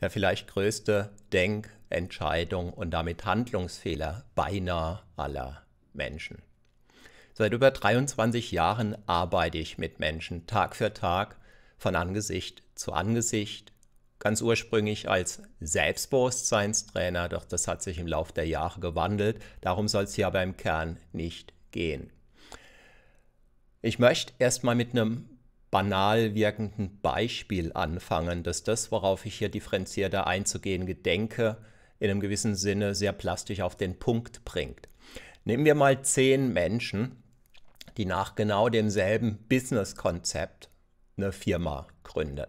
der vielleicht größte Denk-, Entscheidung- und damit Handlungsfehler beinahe aller Menschen. Seit über 23 Jahren arbeite ich mit Menschen Tag für Tag, von Angesicht zu Angesicht, ganz ursprünglich als Selbstbewusstseinstrainer, doch das hat sich im Laufe der Jahre gewandelt. Darum soll es hier aber im Kern nicht gehen. Ich möchte erstmal mit einem banal wirkenden Beispiel anfangen, dass das, worauf ich hier differenzierter einzugehen gedenke, in einem gewissen Sinne sehr plastisch auf den Punkt bringt. Nehmen wir mal zehn Menschen, die nach genau demselben Businesskonzept eine Firma gründen.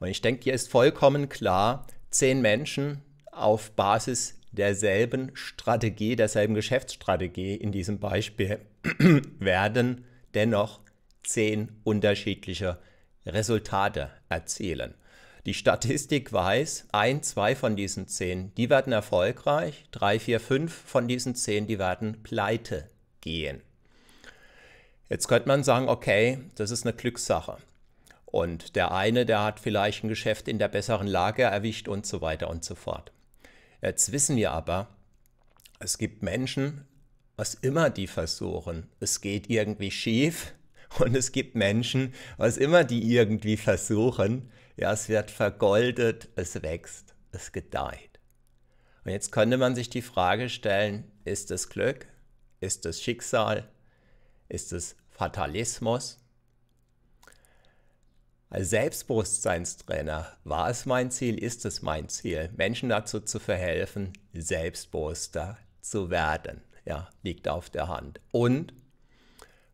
Und ich denke, hier ist vollkommen klar, zehn Menschen auf Basis derselben Strategie, derselben Geschäftsstrategie in diesem Beispiel werden dennoch zehn unterschiedliche Resultate erzielen. Die Statistik weiß, ein, zwei von diesen zehn, die werden erfolgreich, drei, vier, fünf von diesen zehn, die werden pleite gehen. Jetzt könnte man sagen, okay, das ist eine Glückssache. Und der eine, der hat vielleicht ein Geschäft in der besseren Lage erwischt und so weiter und so fort. Jetzt wissen wir aber, es gibt Menschen, was immer die versuchen. Es geht irgendwie schief, Und es gibt Menschen, was immer die irgendwie versuchen, ja, es wird vergoldet, es wächst, es gedeiht. Und jetzt könnte man sich die Frage stellen, ist es Glück? Ist es Schicksal? Ist es Fatalismus? Als Selbstbewusstseinstrainer war es mein Ziel, ist es mein Ziel, Menschen dazu zu verhelfen, selbstbewusster zu werden. Ja, liegt auf der Hand. Und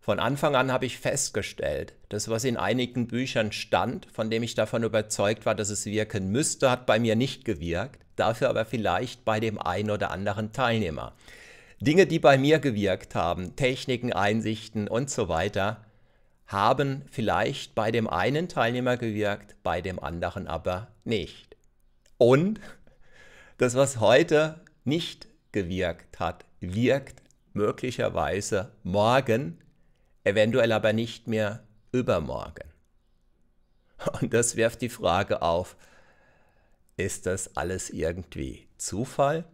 von Anfang an habe ich festgestellt, das, was in einigen Büchern stand, von dem ich davon überzeugt war, dass es wirken müsste, hat bei mir nicht gewirkt, dafür aber vielleicht bei dem einen oder anderen Teilnehmer. Dinge, die bei mir gewirkt haben, Techniken, Einsichten und so weiter, haben vielleicht bei dem einen Teilnehmer gewirkt, bei dem anderen aber nicht. Und das, was heute nicht gewirkt hat, wirkt möglicherweise morgen eventuell aber nicht mehr übermorgen. Und das wirft die Frage auf, ist das alles irgendwie Zufall?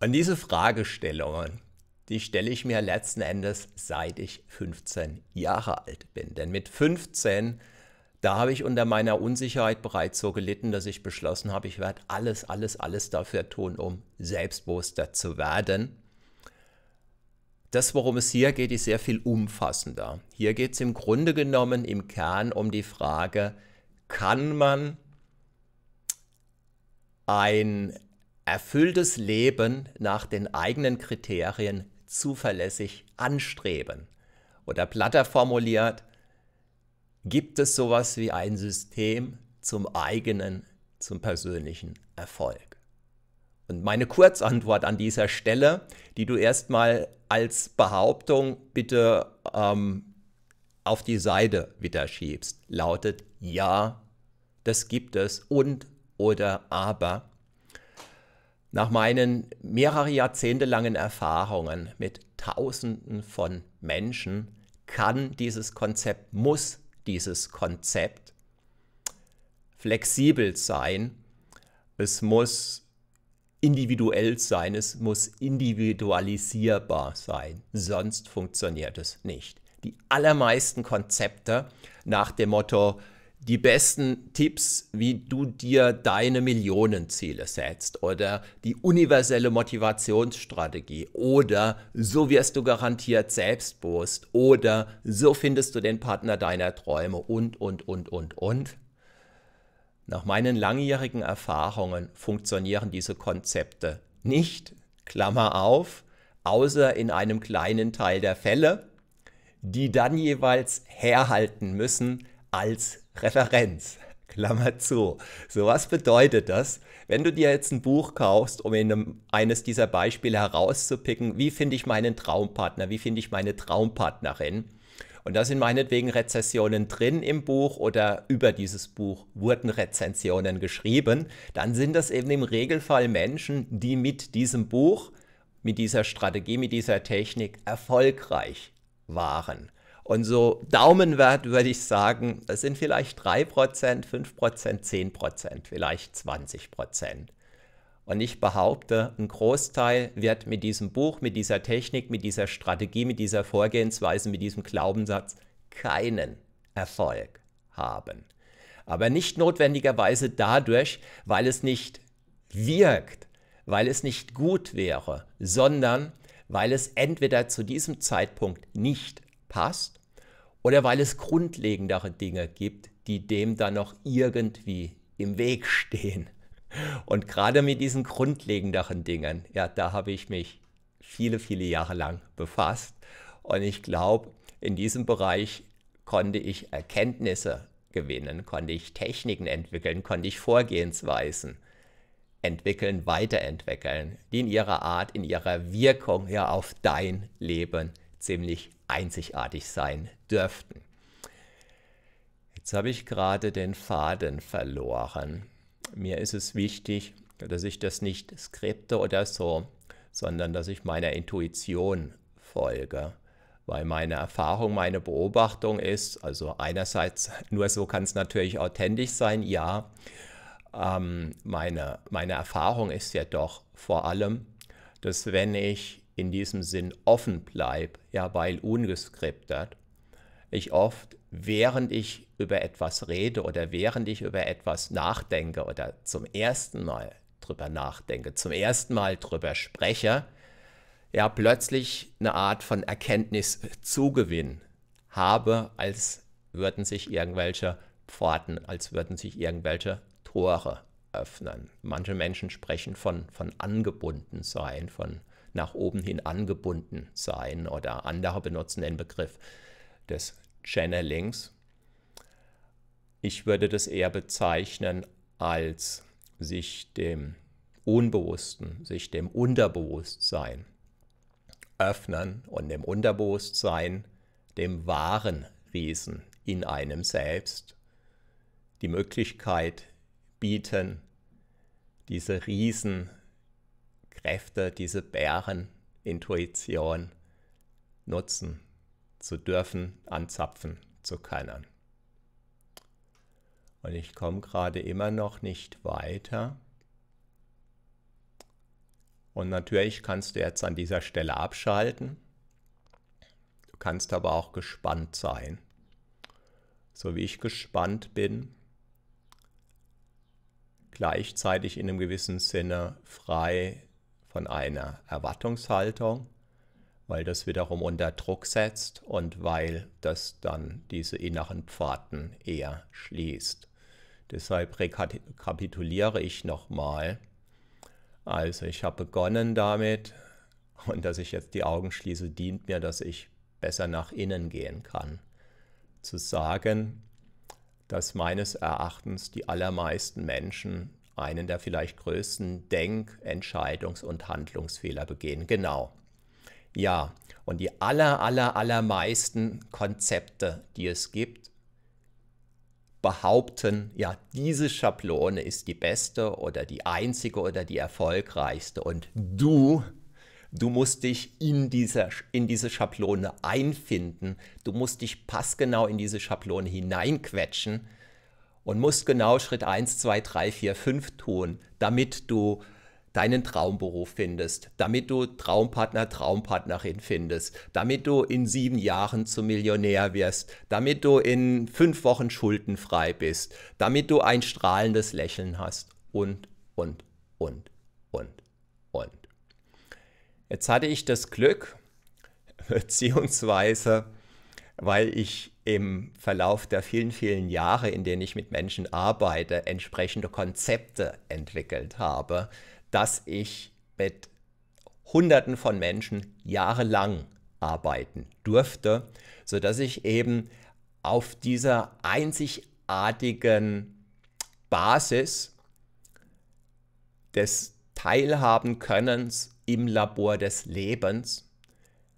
Und diese Fragestellungen, die stelle ich mir letzten Endes seit ich 15 Jahre alt bin. Denn mit 15, da habe ich unter meiner Unsicherheit bereits so gelitten, dass ich beschlossen habe, ich werde alles, alles, alles dafür tun, um selbstbewusster zu werden. Das, worum es hier geht, ist sehr viel umfassender. Hier geht es im Grunde genommen im Kern um die Frage, kann man ein erfülltes Leben nach den eigenen Kriterien zuverlässig anstreben? Oder platter formuliert, gibt es sowas wie ein System zum eigenen, zum persönlichen Erfolg? Und meine Kurzantwort an dieser Stelle, die du erstmal als Behauptung bitte ähm, auf die Seite wieder schiebst, lautet ja, das gibt es und oder aber. Nach meinen mehrere Jahrzehnte langen Erfahrungen mit Tausenden von Menschen kann dieses Konzept, muss dieses Konzept flexibel sein. Es muss individuell sein, es muss individualisierbar sein, sonst funktioniert es nicht. Die allermeisten Konzepte nach dem Motto, die besten Tipps, wie du dir deine Millionenziele setzt oder die universelle Motivationsstrategie oder so wirst du garantiert selbstbewusst oder so findest du den Partner deiner Träume und, und, und, und, und nach meinen langjährigen Erfahrungen funktionieren diese Konzepte nicht, Klammer auf, außer in einem kleinen Teil der Fälle, die dann jeweils herhalten müssen als Referenz. Klammer zu. So was bedeutet das, wenn du dir jetzt ein Buch kaufst, um in einem, eines dieser Beispiele herauszupicken, wie finde ich meinen Traumpartner, wie finde ich meine Traumpartnerin? Und da sind meinetwegen Rezessionen drin im Buch oder über dieses Buch wurden Rezensionen geschrieben. Dann sind das eben im Regelfall Menschen, die mit diesem Buch, mit dieser Strategie, mit dieser Technik erfolgreich waren. Und so Daumenwert würde ich sagen, das sind vielleicht 3%, 5%, 10%, vielleicht 20%. Und ich behaupte, ein Großteil wird mit diesem Buch, mit dieser Technik, mit dieser Strategie, mit dieser Vorgehensweise, mit diesem Glaubenssatz keinen Erfolg haben. Aber nicht notwendigerweise dadurch, weil es nicht wirkt, weil es nicht gut wäre, sondern weil es entweder zu diesem Zeitpunkt nicht passt oder weil es grundlegendere Dinge gibt, die dem dann noch irgendwie im Weg stehen. Und gerade mit diesen grundlegenderen Dingen, ja, da habe ich mich viele, viele Jahre lang befasst. Und ich glaube, in diesem Bereich konnte ich Erkenntnisse gewinnen, konnte ich Techniken entwickeln, konnte ich Vorgehensweisen entwickeln, weiterentwickeln, die in ihrer Art, in ihrer Wirkung ja auf dein Leben ziemlich einzigartig sein dürften. Jetzt habe ich gerade den Faden verloren mir ist es wichtig, dass ich das nicht skripte oder so, sondern dass ich meiner Intuition folge. Weil meine Erfahrung, meine Beobachtung ist, also einerseits, nur so kann es natürlich authentisch sein, ja, ähm, meine, meine Erfahrung ist ja doch vor allem, dass wenn ich in diesem Sinn offen bleibe, ja, weil ungeskriptet, ich oft während ich über etwas rede oder während ich über etwas nachdenke oder zum ersten Mal drüber nachdenke, zum ersten Mal drüber spreche, ja plötzlich eine Art von Erkenntniszugewinn habe, als würden sich irgendwelche Pforten, als würden sich irgendwelche Tore öffnen. Manche Menschen sprechen von, von angebunden sein, von nach oben hin angebunden sein oder andere benutzen den Begriff des Channelings. Ich würde das eher bezeichnen als sich dem Unbewussten, sich dem Unterbewusstsein öffnen und dem Unterbewusstsein, dem wahren Riesen in einem selbst, die Möglichkeit bieten, diese Riesenkräfte, diese Bärenintuition nutzen zu dürfen, anzapfen zu können. Und ich komme gerade immer noch nicht weiter. Und natürlich kannst du jetzt an dieser Stelle abschalten. Du kannst aber auch gespannt sein. So wie ich gespannt bin, gleichzeitig in einem gewissen Sinne frei von einer Erwartungshaltung weil das wiederum unter Druck setzt und weil das dann diese inneren Pfaden eher schließt. Deshalb rekapituliere ich nochmal. Also ich habe begonnen damit und dass ich jetzt die Augen schließe, dient mir, dass ich besser nach innen gehen kann. Zu sagen, dass meines Erachtens die allermeisten Menschen einen der vielleicht größten Denk-, Entscheidungs- und Handlungsfehler begehen. Genau, ja, und die aller, aller, allermeisten Konzepte, die es gibt, behaupten, ja, diese Schablone ist die beste oder die einzige oder die erfolgreichste. Und du, du musst dich in, dieser, in diese Schablone einfinden. Du musst dich passgenau in diese Schablone hineinquetschen und musst genau Schritt 1, 2, 3, 4, 5 tun, damit du deinen Traumberuf findest, damit du Traumpartner, Traumpartnerin findest, damit du in sieben Jahren zum Millionär wirst, damit du in fünf Wochen schuldenfrei bist, damit du ein strahlendes Lächeln hast und, und, und, und, und. Jetzt hatte ich das Glück, beziehungsweise weil ich im Verlauf der vielen, vielen Jahre, in denen ich mit Menschen arbeite, entsprechende Konzepte entwickelt habe, dass ich mit Hunderten von Menschen jahrelang arbeiten durfte, sodass ich eben auf dieser einzigartigen Basis des Teilhaben Könnens im Labor des Lebens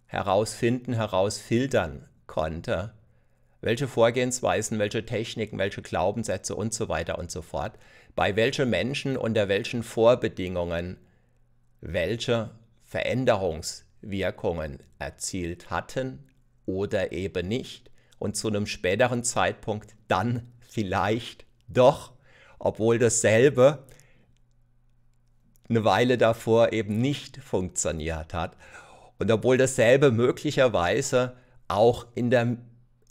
herausfinden, herausfiltern konnte, welche Vorgehensweisen, welche Techniken, welche Glaubenssätze und so weiter und so fort bei welchen Menschen unter welchen Vorbedingungen welche Veränderungswirkungen erzielt hatten oder eben nicht und zu einem späteren Zeitpunkt dann vielleicht doch, obwohl dasselbe eine Weile davor eben nicht funktioniert hat und obwohl dasselbe möglicherweise auch in, der,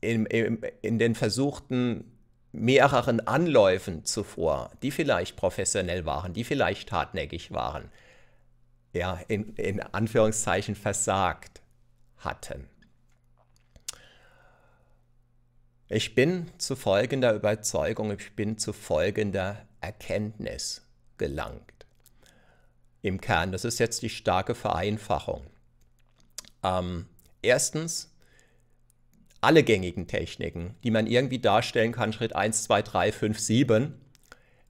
in, in, in den versuchten mehreren Anläufen zuvor, die vielleicht professionell waren, die vielleicht hartnäckig waren, ja, in, in Anführungszeichen versagt hatten. Ich bin zu folgender Überzeugung, ich bin zu folgender Erkenntnis gelangt. Im Kern, das ist jetzt die starke Vereinfachung. Ähm, erstens, alle gängigen Techniken, die man irgendwie darstellen kann, Schritt 1, 2, 3, 5, 7,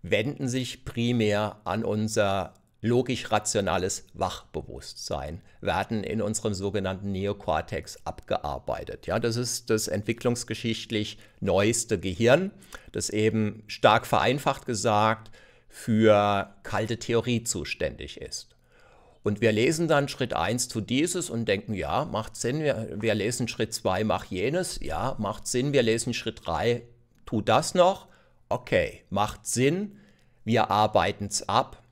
wenden sich primär an unser logisch-rationales Wachbewusstsein, werden in unserem sogenannten Neokortex abgearbeitet. Ja, das ist das entwicklungsgeschichtlich neueste Gehirn, das eben stark vereinfacht gesagt für kalte Theorie zuständig ist. Und wir lesen dann Schritt 1 zu dieses und denken, ja, macht Sinn. Wir, wir lesen Schritt 2, mach jenes. Ja, macht Sinn. Wir lesen Schritt 3, tu das noch. Okay, macht Sinn. Wir arbeiten es ab.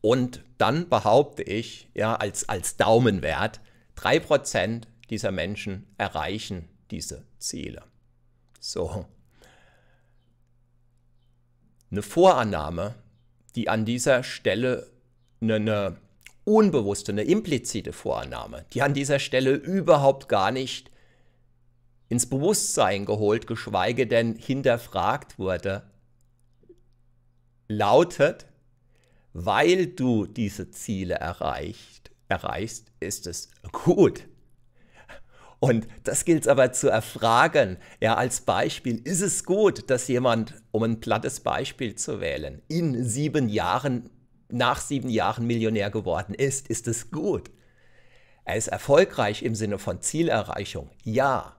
Und dann behaupte ich, ja, als, als Daumenwert, 3% dieser Menschen erreichen diese Ziele. So. Eine Vorannahme, die an dieser Stelle eine, eine unbewusste, eine implizite Vorannahme, die an dieser Stelle überhaupt gar nicht ins Bewusstsein geholt, geschweige denn hinterfragt wurde, lautet, weil du diese Ziele erreicht, erreichst, ist es gut. Und das gilt es aber zu erfragen. Ja, als Beispiel, ist es gut, dass jemand, um ein plattes Beispiel zu wählen, in sieben Jahren nach sieben Jahren Millionär geworden ist, ist es gut. Er ist erfolgreich im Sinne von Zielerreichung, ja.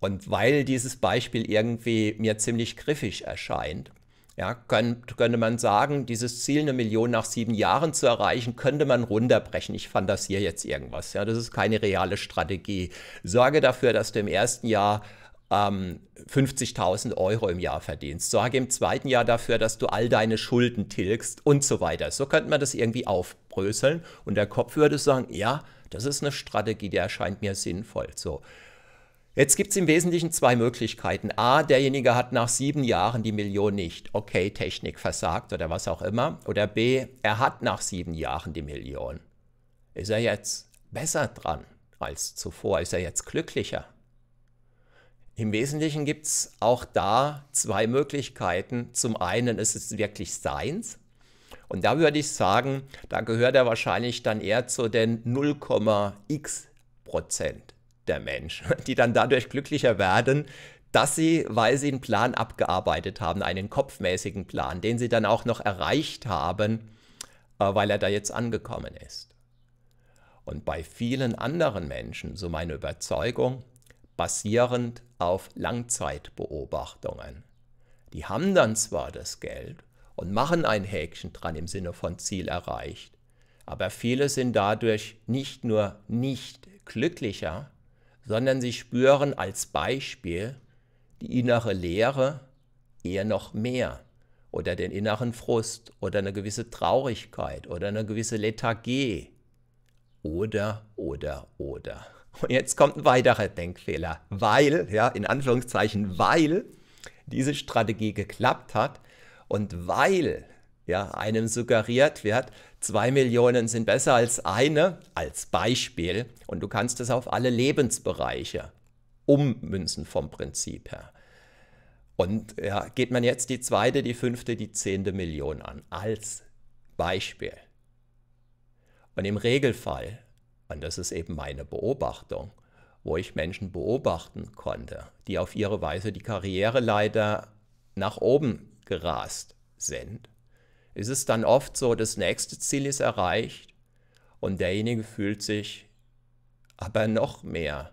Und weil dieses Beispiel irgendwie mir ziemlich griffig erscheint, ja, könnte man sagen, dieses Ziel, eine Million nach sieben Jahren zu erreichen, könnte man runterbrechen. Ich fantasiere jetzt irgendwas. Ja, das ist keine reale Strategie. Sorge dafür, dass du im ersten Jahr ähm, 50.000 Euro im Jahr verdienst. Sorge im zweiten Jahr dafür, dass du all deine Schulden tilgst und so weiter. So könnte man das irgendwie aufbröseln und der Kopf würde sagen, ja, das ist eine Strategie, die erscheint mir sinnvoll. So. Jetzt gibt es im Wesentlichen zwei Möglichkeiten. A, derjenige hat nach sieben Jahren die Million nicht. Okay, Technik versagt oder was auch immer. Oder B, er hat nach sieben Jahren die Million. Ist er jetzt besser dran als zuvor? Ist er jetzt glücklicher? Im Wesentlichen gibt es auch da zwei Möglichkeiten. Zum einen ist es wirklich Seins. Und da würde ich sagen, da gehört er wahrscheinlich dann eher zu den 0,x Prozent der Menschen, die dann dadurch glücklicher werden, dass sie, weil sie einen Plan abgearbeitet haben, einen kopfmäßigen Plan, den sie dann auch noch erreicht haben, äh, weil er da jetzt angekommen ist. Und bei vielen anderen Menschen, so meine Überzeugung, basierend auf Langzeitbeobachtungen. Die haben dann zwar das Geld und machen ein Häkchen dran im Sinne von Ziel erreicht, aber viele sind dadurch nicht nur nicht glücklicher, sondern sie spüren als Beispiel die innere Leere eher noch mehr oder den inneren Frust oder eine gewisse Traurigkeit oder eine gewisse Lethargie oder oder oder. Und jetzt kommt ein weiterer Denkfehler, weil, ja, in Anführungszeichen, weil diese Strategie geklappt hat und weil ja, einem suggeriert wird, zwei Millionen sind besser als eine, als Beispiel, und du kannst es auf alle Lebensbereiche ummünzen vom Prinzip her. Und ja, geht man jetzt die zweite, die fünfte, die zehnte Million an, als Beispiel. Und im Regelfall und das ist eben meine Beobachtung, wo ich Menschen beobachten konnte, die auf ihre Weise die Karriereleiter nach oben gerast sind. Ist es dann oft so, das nächste Ziel ist erreicht und derjenige fühlt sich aber noch mehr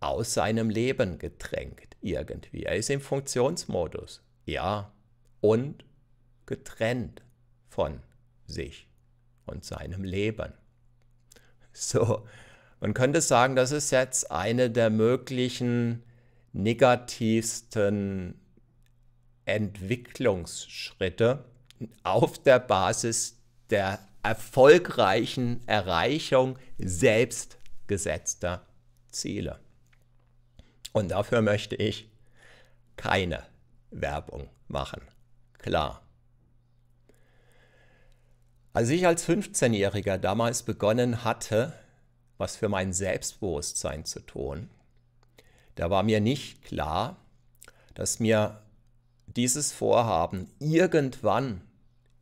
aus seinem Leben gedrängt irgendwie. Er ist im Funktionsmodus, ja, und getrennt von sich und seinem Leben. So, man könnte sagen, das ist jetzt eine der möglichen negativsten Entwicklungsschritte auf der Basis der erfolgreichen Erreichung selbstgesetzter Ziele. Und dafür möchte ich keine Werbung machen. Klar. Als ich als 15-Jähriger damals begonnen hatte, was für mein Selbstbewusstsein zu tun, da war mir nicht klar, dass mir dieses Vorhaben irgendwann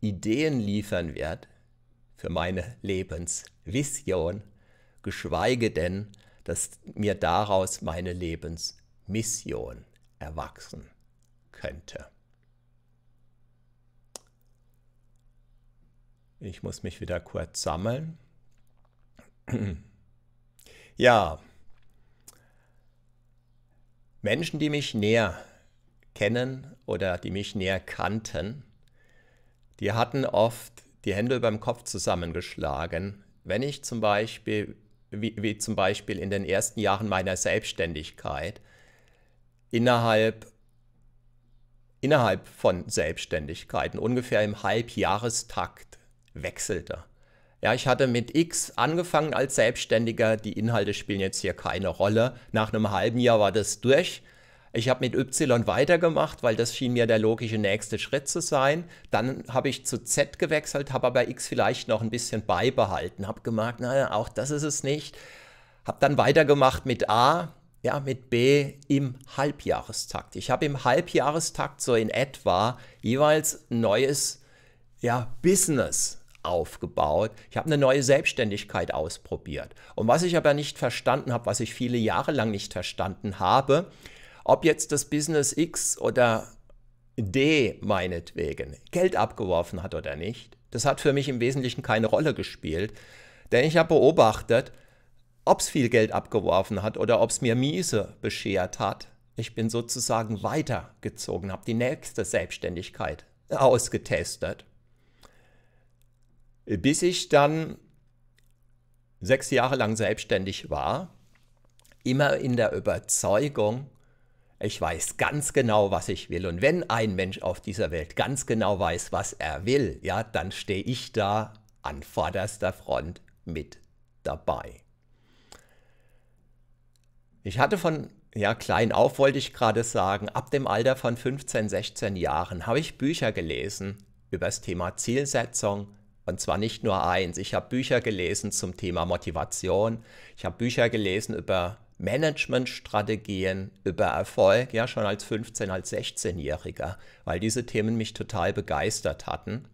Ideen liefern wird für meine Lebensvision, geschweige denn, dass mir daraus meine Lebensmission erwachsen könnte. Ich muss mich wieder kurz sammeln. Ja, Menschen, die mich näher kennen oder die mich näher kannten, die hatten oft die Hände beim Kopf zusammengeschlagen, wenn ich zum Beispiel, wie, wie zum Beispiel in den ersten Jahren meiner Selbstständigkeit, innerhalb, innerhalb von Selbstständigkeiten, ungefähr im Halbjahrestakt, wechselte. Ja, ich hatte mit X angefangen als Selbstständiger. Die Inhalte spielen jetzt hier keine Rolle. Nach einem halben Jahr war das durch. Ich habe mit Y weitergemacht, weil das schien mir der logische nächste Schritt zu sein. Dann habe ich zu Z gewechselt, habe aber X vielleicht noch ein bisschen beibehalten, habe gemerkt, naja, auch das ist es nicht. Habe dann weitergemacht mit A, ja, mit B im Halbjahrestakt. Ich habe im Halbjahrestakt so in etwa jeweils neues ja, Business aufgebaut. Ich habe eine neue Selbstständigkeit ausprobiert. Und was ich aber nicht verstanden habe, was ich viele Jahre lang nicht verstanden habe, ob jetzt das Business X oder D meinetwegen Geld abgeworfen hat oder nicht, das hat für mich im Wesentlichen keine Rolle gespielt. Denn ich habe beobachtet, ob es viel Geld abgeworfen hat oder ob es mir miese beschert hat. Ich bin sozusagen weitergezogen, habe die nächste Selbstständigkeit ausgetestet bis ich dann sechs Jahre lang selbstständig war, immer in der Überzeugung, ich weiß ganz genau, was ich will. Und wenn ein Mensch auf dieser Welt ganz genau weiß, was er will, ja, dann stehe ich da an vorderster Front mit dabei. Ich hatte von ja, klein auf wollte ich gerade sagen, ab dem Alter von 15, 16 Jahren habe ich Bücher gelesen über das Thema Zielsetzung, und zwar nicht nur eins. Ich habe Bücher gelesen zum Thema Motivation. Ich habe Bücher gelesen über Managementstrategien, über Erfolg, ja schon als 15, als 16-Jähriger, weil diese Themen mich total begeistert hatten.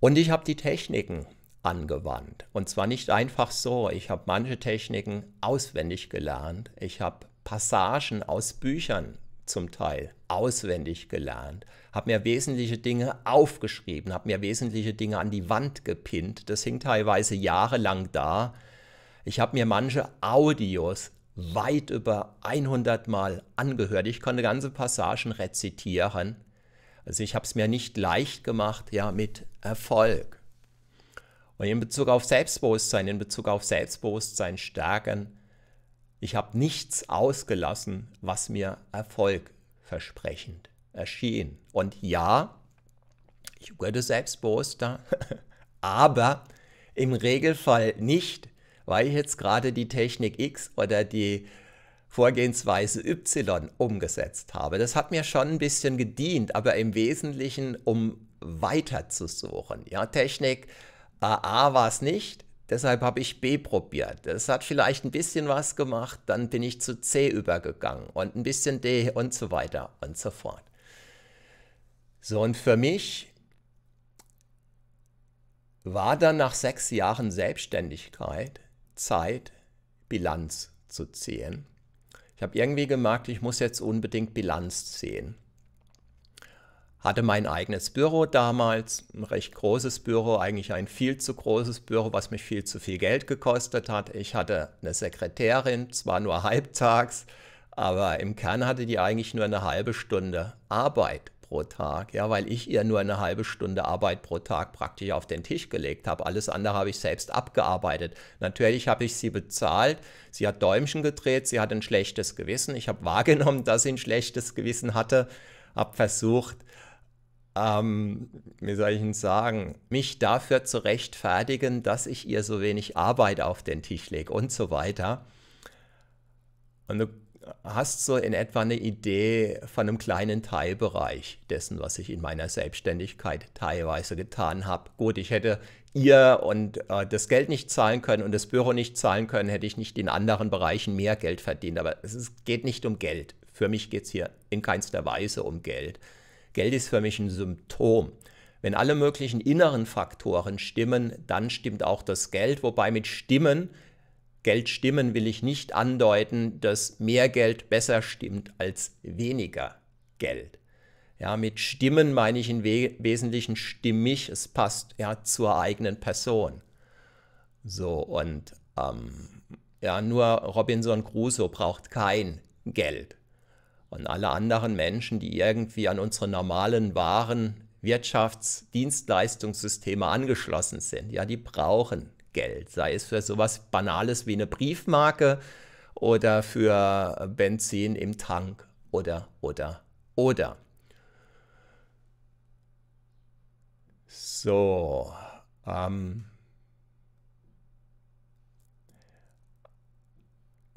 Und ich habe die Techniken angewandt. Und zwar nicht einfach so. Ich habe manche Techniken auswendig gelernt. Ich habe Passagen aus Büchern zum Teil auswendig gelernt, habe mir wesentliche Dinge aufgeschrieben, habe mir wesentliche Dinge an die Wand gepinnt. Das hing teilweise jahrelang da. Ich habe mir manche Audios weit über 100 Mal angehört. Ich konnte ganze Passagen rezitieren. Also ich habe es mir nicht leicht gemacht, ja, mit Erfolg. Und in Bezug auf Selbstbewusstsein, in Bezug auf Selbstbewusstsein stärken, ich habe nichts ausgelassen, was mir erfolgversprechend erschien. Und ja, ich wurde selbstbewusster, aber im Regelfall nicht, weil ich jetzt gerade die Technik X oder die Vorgehensweise Y umgesetzt habe. Das hat mir schon ein bisschen gedient, aber im Wesentlichen, um weiter zu suchen. Ja, Technik A, A war es nicht, Deshalb habe ich B probiert. Das hat vielleicht ein bisschen was gemacht, dann bin ich zu C übergegangen und ein bisschen D und so weiter und so fort. So, und für mich war dann nach sechs Jahren Selbstständigkeit Zeit, Bilanz zu ziehen. Ich habe irgendwie gemerkt, ich muss jetzt unbedingt Bilanz ziehen hatte mein eigenes Büro damals, ein recht großes Büro, eigentlich ein viel zu großes Büro, was mich viel zu viel Geld gekostet hat. Ich hatte eine Sekretärin, zwar nur halbtags, aber im Kern hatte die eigentlich nur eine halbe Stunde Arbeit pro Tag, ja, weil ich ihr nur eine halbe Stunde Arbeit pro Tag praktisch auf den Tisch gelegt habe. Alles andere habe ich selbst abgearbeitet. Natürlich habe ich sie bezahlt. Sie hat Däumchen gedreht, sie hat ein schlechtes Gewissen. Ich habe wahrgenommen, dass sie ein schlechtes Gewissen hatte, habe versucht, ähm, wie soll ich denn sagen, mich dafür zu rechtfertigen, dass ich ihr so wenig Arbeit auf den Tisch lege und so weiter. Und du hast so in etwa eine Idee von einem kleinen Teilbereich dessen, was ich in meiner Selbstständigkeit teilweise getan habe. Gut, ich hätte ihr und äh, das Geld nicht zahlen können und das Büro nicht zahlen können, hätte ich nicht in anderen Bereichen mehr Geld verdient. Aber es ist, geht nicht um Geld. Für mich geht es hier in keinster Weise um Geld. Geld ist für mich ein Symptom. Wenn alle möglichen inneren Faktoren stimmen, dann stimmt auch das Geld. Wobei mit Stimmen, Geld stimmen, will ich nicht andeuten, dass mehr Geld besser stimmt als weniger Geld. Ja, mit Stimmen meine ich im We Wesentlichen stimmig, es passt ja zur eigenen Person. So, und ähm, ja, nur Robinson Crusoe braucht kein Geld. Und alle anderen Menschen, die irgendwie an unsere normalen Waren, Wirtschafts-, Dienstleistungssysteme angeschlossen sind, ja, die brauchen Geld, sei es für sowas Banales wie eine Briefmarke oder für Benzin im Tank oder, oder, oder. So, ähm,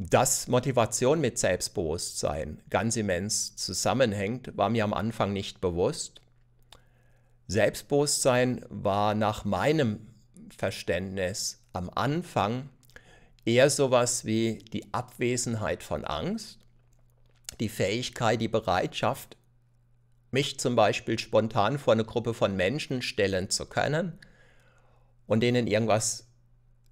Dass Motivation mit Selbstbewusstsein ganz immens zusammenhängt, war mir am Anfang nicht bewusst. Selbstbewusstsein war nach meinem Verständnis am Anfang eher sowas wie die Abwesenheit von Angst, die Fähigkeit, die Bereitschaft, mich zum Beispiel spontan vor eine Gruppe von Menschen stellen zu können und ihnen irgendwas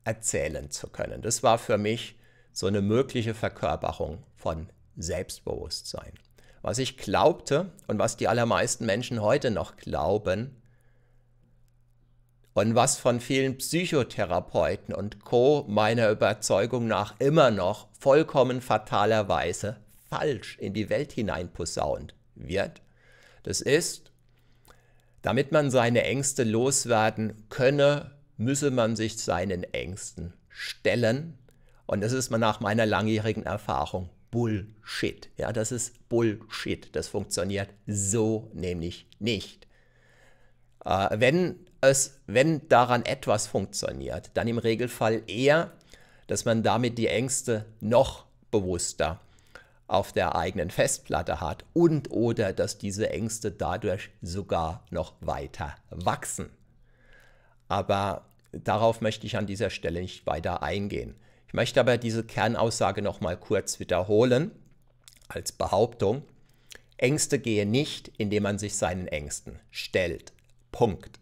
erzählen zu können. Das war für mich so eine mögliche Verkörperung von Selbstbewusstsein. Was ich glaubte und was die allermeisten Menschen heute noch glauben und was von vielen Psychotherapeuten und Co meiner Überzeugung nach immer noch vollkommen fatalerweise falsch in die Welt hineinposaunt wird, das ist, damit man seine Ängste loswerden könne, müsse man sich seinen Ängsten stellen und das ist nach meiner langjährigen Erfahrung Bullshit. Ja, das ist Bullshit. Das funktioniert so nämlich nicht. Äh, wenn es, wenn daran etwas funktioniert, dann im Regelfall eher, dass man damit die Ängste noch bewusster auf der eigenen Festplatte hat und oder dass diese Ängste dadurch sogar noch weiter wachsen. Aber darauf möchte ich an dieser Stelle nicht weiter eingehen. Ich möchte aber diese Kernaussage nochmal kurz wiederholen als Behauptung. Ängste gehen nicht, indem man sich seinen Ängsten stellt. Punkt.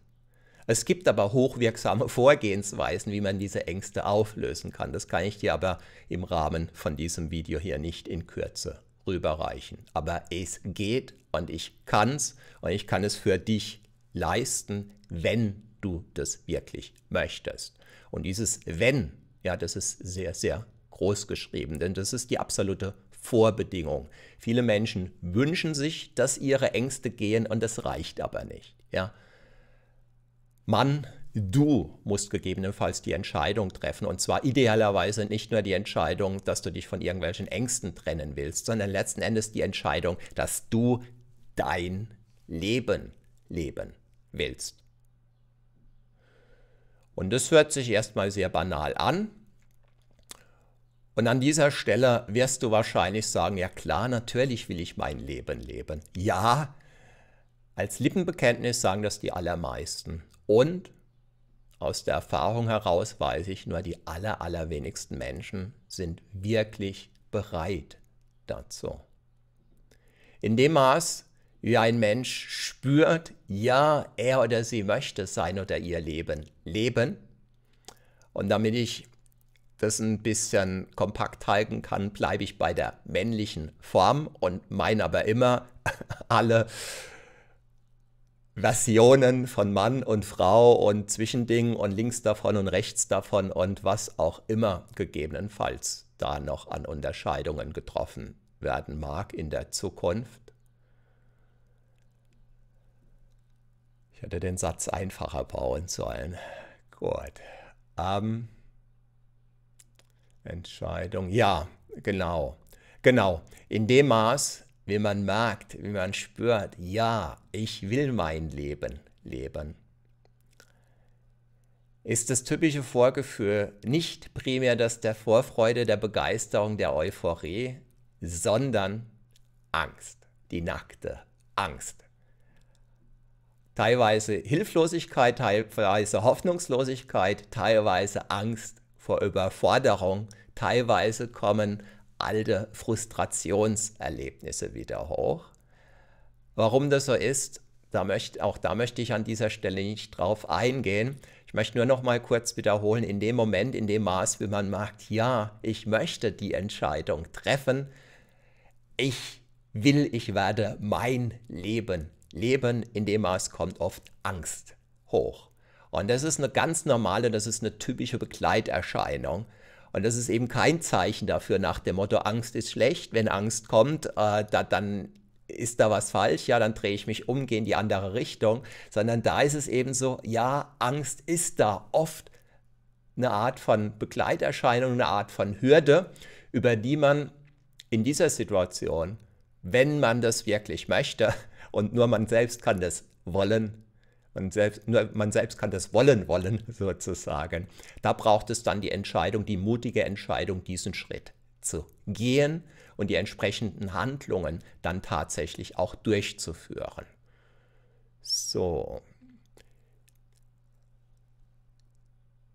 Es gibt aber hochwirksame Vorgehensweisen, wie man diese Ängste auflösen kann. Das kann ich dir aber im Rahmen von diesem Video hier nicht in Kürze rüberreichen. Aber es geht und ich kann es und ich kann es für dich leisten, wenn du das wirklich möchtest. Und dieses wenn ja, das ist sehr, sehr groß geschrieben, denn das ist die absolute Vorbedingung. Viele Menschen wünschen sich, dass ihre Ängste gehen und das reicht aber nicht. Ja. Mann, du musst gegebenenfalls die Entscheidung treffen und zwar idealerweise nicht nur die Entscheidung, dass du dich von irgendwelchen Ängsten trennen willst, sondern letzten Endes die Entscheidung, dass du dein Leben leben willst. Und das hört sich erstmal sehr banal an. Und an dieser Stelle wirst du wahrscheinlich sagen, ja klar, natürlich will ich mein Leben leben. Ja, als Lippenbekenntnis sagen das die allermeisten. Und aus der Erfahrung heraus weiß ich, nur die aller, allerwenigsten Menschen sind wirklich bereit dazu. In dem Maß, wie ein Mensch spürt, ja, er oder sie möchte sein oder ihr Leben leben. Und damit ich das ein bisschen kompakt halten kann, bleibe ich bei der männlichen Form und meine aber immer alle Versionen von Mann und Frau und Zwischending und links davon und rechts davon und was auch immer gegebenenfalls da noch an Unterscheidungen getroffen werden mag in der Zukunft. Ich hätte den Satz einfacher bauen sollen. Gut. Ähm, Entscheidung. Ja, genau. Genau. In dem Maß, wie man merkt, wie man spürt, ja, ich will mein Leben leben ist das typische Vorgefühl nicht primär das der Vorfreude, der Begeisterung, der Euphorie, sondern Angst, die nackte Angst teilweise Hilflosigkeit, teilweise Hoffnungslosigkeit, teilweise Angst vor Überforderung, teilweise kommen alte Frustrationserlebnisse wieder hoch. Warum das so ist, da möchte, auch da möchte ich an dieser Stelle nicht drauf eingehen. Ich möchte nur noch mal kurz wiederholen, in dem Moment, in dem Maß, wie man merkt, ja, ich möchte die Entscheidung treffen, ich will, ich werde mein Leben Leben in dem Maß kommt oft Angst hoch. Und das ist eine ganz normale, das ist eine typische Begleiterscheinung. Und das ist eben kein Zeichen dafür nach dem Motto, Angst ist schlecht, wenn Angst kommt, äh, da, dann ist da was falsch, ja, dann drehe ich mich um, gehe in die andere Richtung, sondern da ist es eben so, ja, Angst ist da oft eine Art von Begleiterscheinung, eine Art von Hürde, über die man in dieser Situation, wenn man das wirklich möchte, und nur man selbst kann das wollen. Man selbst, nur man selbst kann das wollen wollen, sozusagen. Da braucht es dann die Entscheidung, die mutige Entscheidung, diesen Schritt zu gehen und die entsprechenden Handlungen dann tatsächlich auch durchzuführen. So.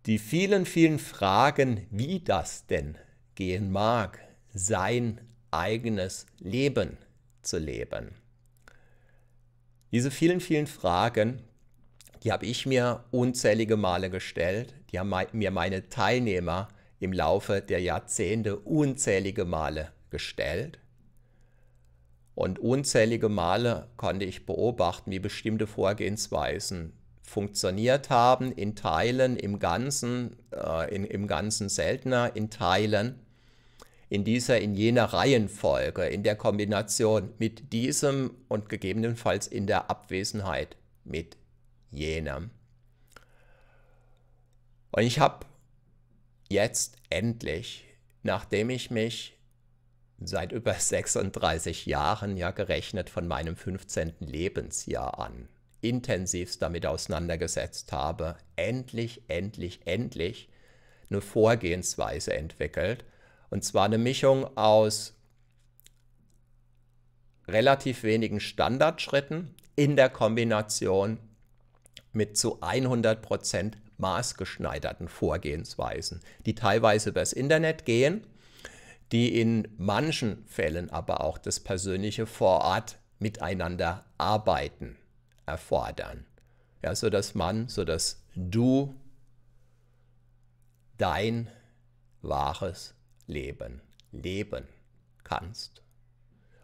Die vielen, vielen Fragen, wie das denn gehen mag, sein eigenes Leben zu leben. Diese vielen, vielen Fragen, die habe ich mir unzählige Male gestellt, die haben mir meine Teilnehmer im Laufe der Jahrzehnte unzählige Male gestellt. Und unzählige Male konnte ich beobachten, wie bestimmte Vorgehensweisen funktioniert haben, in Teilen, im Ganzen, äh, in, im Ganzen seltener, in Teilen in dieser, in jener Reihenfolge, in der Kombination mit diesem und gegebenenfalls in der Abwesenheit mit jenem. Und ich habe jetzt endlich, nachdem ich mich seit über 36 Jahren, ja gerechnet von meinem 15. Lebensjahr an, intensiv damit auseinandergesetzt habe, endlich, endlich, endlich eine Vorgehensweise entwickelt, und zwar eine Mischung aus relativ wenigen Standardschritten in der Kombination mit zu 100% Prozent maßgeschneiderten Vorgehensweisen, die teilweise übers Internet gehen, die in manchen Fällen aber auch das persönliche vor Ort miteinander arbeiten erfordern. Ja, so dass man, so dass du dein wahres Leben leben kannst.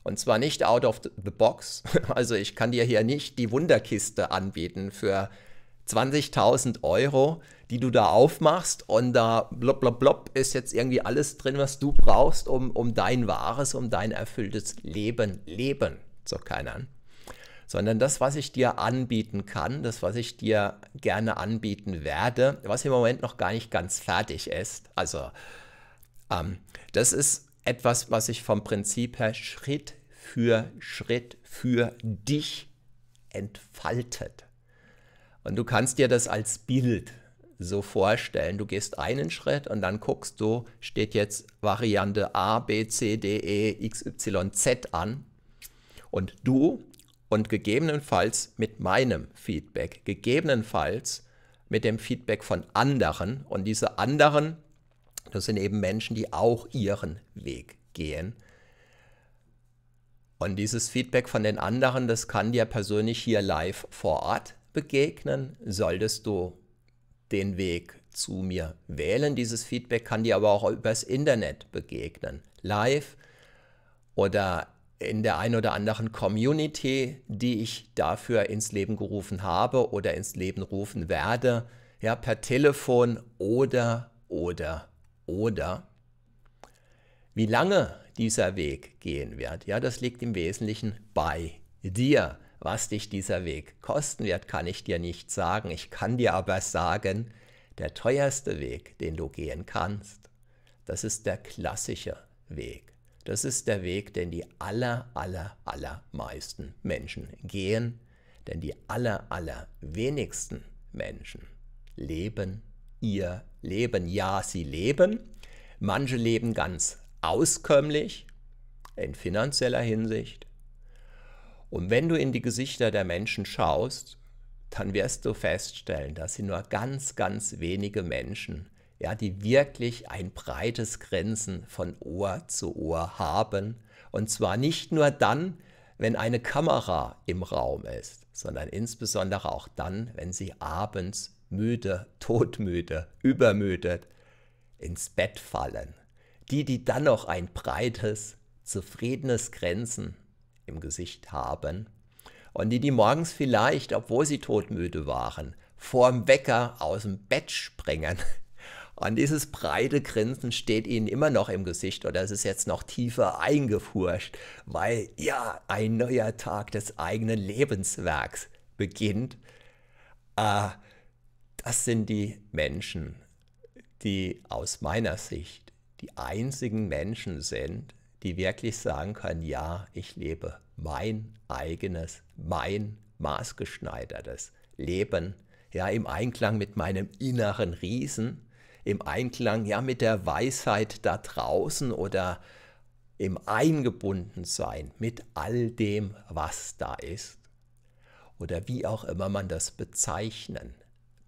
Und zwar nicht out of the box. Also ich kann dir hier nicht die Wunderkiste anbieten für 20.000 Euro, die du da aufmachst und da blub, blub, blub ist jetzt irgendwie alles drin, was du brauchst, um, um dein wahres, um dein erfülltes Leben leben zu können. Sondern das, was ich dir anbieten kann, das, was ich dir gerne anbieten werde, was im Moment noch gar nicht ganz fertig ist. Also ähm, das ist etwas, was ich vom Prinzip her Schritt für Schritt für dich entfaltet. Und du kannst dir das als Bild so vorstellen. Du gehst einen Schritt und dann guckst du, steht jetzt Variante A, B, C, D, E, X, Y, Z an. Und du und gegebenenfalls mit meinem Feedback, gegebenenfalls mit dem Feedback von anderen. Und diese anderen das sind eben Menschen, die auch ihren Weg gehen. Und dieses Feedback von den anderen, das kann dir persönlich hier live vor Ort begegnen, solltest du den Weg zu mir wählen. Dieses Feedback kann dir aber auch übers Internet begegnen, live oder in der ein oder anderen Community, die ich dafür ins Leben gerufen habe oder ins Leben rufen werde, ja, per Telefon oder oder oder wie lange dieser Weg gehen wird, ja, das liegt im Wesentlichen bei dir. Was dich dieser Weg kosten wird, kann ich dir nicht sagen. Ich kann dir aber sagen, der teuerste Weg, den du gehen kannst, das ist der klassische Weg. Das ist der Weg, den die aller, aller, allermeisten Menschen gehen, denn die aller, aller wenigsten Menschen leben ihr leben, ja, sie leben. Manche leben ganz auskömmlich in finanzieller Hinsicht. Und wenn du in die Gesichter der Menschen schaust, dann wirst du feststellen, dass sie nur ganz, ganz wenige Menschen, ja, die wirklich ein breites Grenzen von Ohr zu Ohr haben. Und zwar nicht nur dann, wenn eine Kamera im Raum ist, sondern insbesondere auch dann, wenn sie abends müde, todmüde, übermüdet ins Bett fallen. Die, die dann noch ein breites, zufriedenes Grenzen im Gesicht haben und die, die morgens vielleicht, obwohl sie todmüde waren, vorm Wecker aus dem Bett springen. Und dieses breite Grinsen steht ihnen immer noch im Gesicht oder es ist jetzt noch tiefer eingefurcht, weil ja ein neuer Tag des eigenen Lebenswerks beginnt. Äh, das sind die Menschen, die aus meiner Sicht die einzigen Menschen sind, die wirklich sagen können, ja, ich lebe mein eigenes, mein maßgeschneidertes Leben, ja, im Einklang mit meinem inneren Riesen, im Einklang ja mit der Weisheit da draußen oder im Eingebundensein mit all dem, was da ist. Oder wie auch immer man das bezeichnen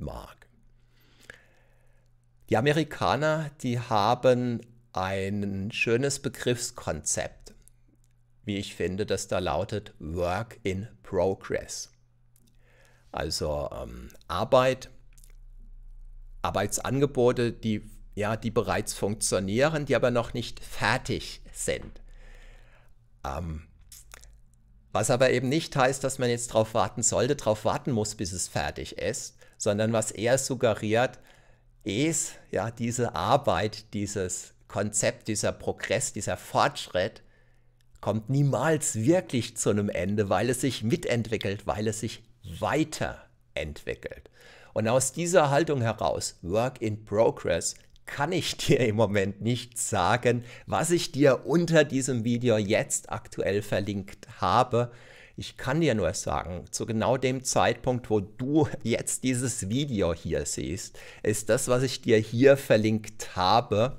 mag. Die Amerikaner, die haben ein schönes Begriffskonzept, wie ich finde, das da lautet Work in Progress. Also ähm, Arbeit, Arbeitsangebote, die, ja, die bereits funktionieren, die aber noch nicht fertig sind. Ähm, was aber eben nicht heißt, dass man jetzt darauf warten sollte, darauf warten muss, bis es fertig ist, sondern was er suggeriert, ist ja diese Arbeit, dieses Konzept, dieser Progress, dieser Fortschritt kommt niemals wirklich zu einem Ende, weil es sich mitentwickelt, weil es sich weiterentwickelt. Und aus dieser Haltung heraus, Work in Progress, kann ich dir im Moment nicht sagen, was ich dir unter diesem Video jetzt aktuell verlinkt habe. Ich kann dir nur sagen, zu genau dem Zeitpunkt, wo du jetzt dieses Video hier siehst, ist das, was ich dir hier verlinkt habe,